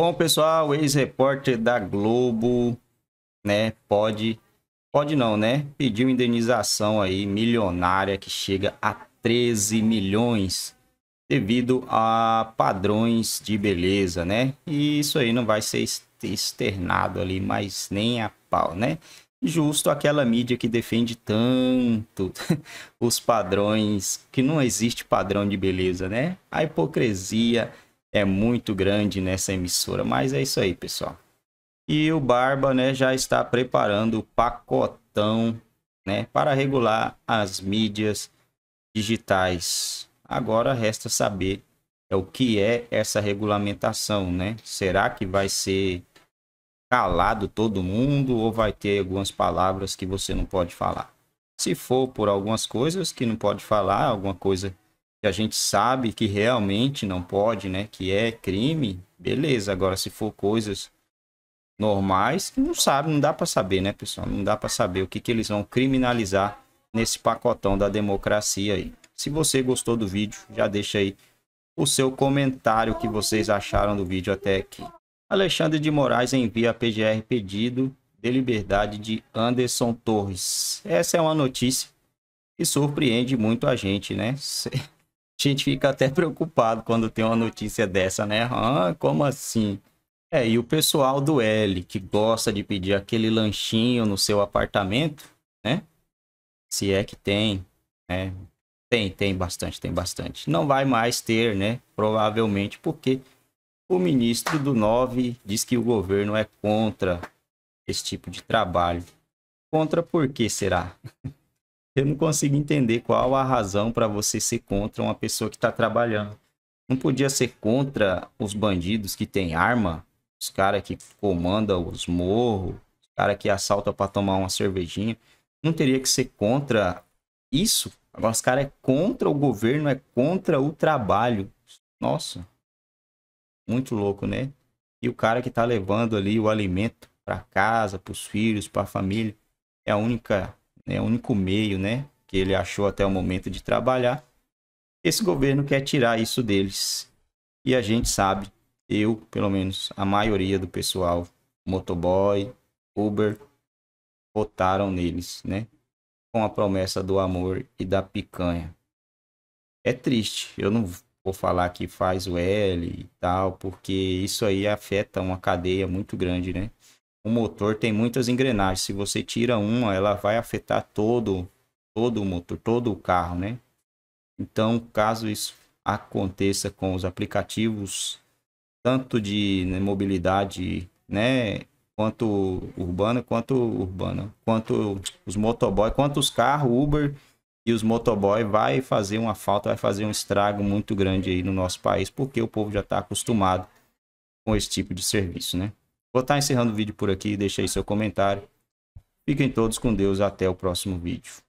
Bom, pessoal, ex-repórter da Globo, né, pode, pode não, né, pediu indenização aí milionária que chega a 13 milhões devido a padrões de beleza, né? E isso aí não vai ser externado ali, mas nem a pau, né? Justo aquela mídia que defende tanto os padrões, que não existe padrão de beleza, né? A hipocrisia é muito grande nessa emissora. Mas é isso aí, pessoal. E o Barba, né, já está preparando o pacotão, né, para regular as mídias digitais. Agora resta saber é o que é essa regulamentação, né? Será que vai ser calado todo mundo ou vai ter algumas palavras que você não pode falar? Se for por algumas coisas que não pode falar, alguma coisa que a gente sabe que realmente não pode, né? Que é crime, beleza. Agora, se for coisas normais, não sabe, não dá para saber, né, pessoal? Não dá para saber o que, que eles vão criminalizar nesse pacotão da democracia aí. Se você gostou do vídeo, já deixa aí o seu comentário que vocês acharam do vídeo até aqui. Alexandre de Moraes envia a PGR pedido de liberdade de Anderson Torres. Essa é uma notícia que surpreende muito a gente, né? a gente fica até preocupado quando tem uma notícia dessa, né? Ah, como assim? É, e o pessoal do L, que gosta de pedir aquele lanchinho no seu apartamento, né? Se é que tem, né? Tem, tem bastante, tem bastante. Não vai mais ter, né? Provavelmente porque o ministro do 9 diz que o governo é contra esse tipo de trabalho. Contra por que será? Eu não consigo entender qual a razão para você ser contra uma pessoa que está trabalhando. Não podia ser contra os bandidos que têm arma, os caras que comandam os morros, os caras que assaltam para tomar uma cervejinha. Não teria que ser contra isso. Agora, os caras é contra o governo, é contra o trabalho. Nossa, muito louco, né? E o cara que tá levando ali o alimento para casa, para os filhos, para a família, é a única né, o único meio né, que ele achou até o momento de trabalhar. Esse governo quer tirar isso deles. E a gente sabe, eu, pelo menos, a maioria do pessoal, motoboy, Uber, votaram neles, né? Com a promessa do amor e da picanha. É triste, eu não vou falar que faz o L e tal, porque isso aí afeta uma cadeia muito grande, né? o motor tem muitas engrenagens. Se você tira uma, ela vai afetar todo, todo o motor, todo o carro, né? Então, caso isso aconteça com os aplicativos, tanto de né, mobilidade, né? Quanto urbana, quanto urbana, quanto os motoboy, quanto os carros, Uber e os motoboy vai fazer uma falta, vai fazer um estrago muito grande aí no nosso país, porque o povo já está acostumado com esse tipo de serviço, né? Vou estar tá encerrando o vídeo por aqui, deixe aí seu comentário. Fiquem todos com Deus, até o próximo vídeo.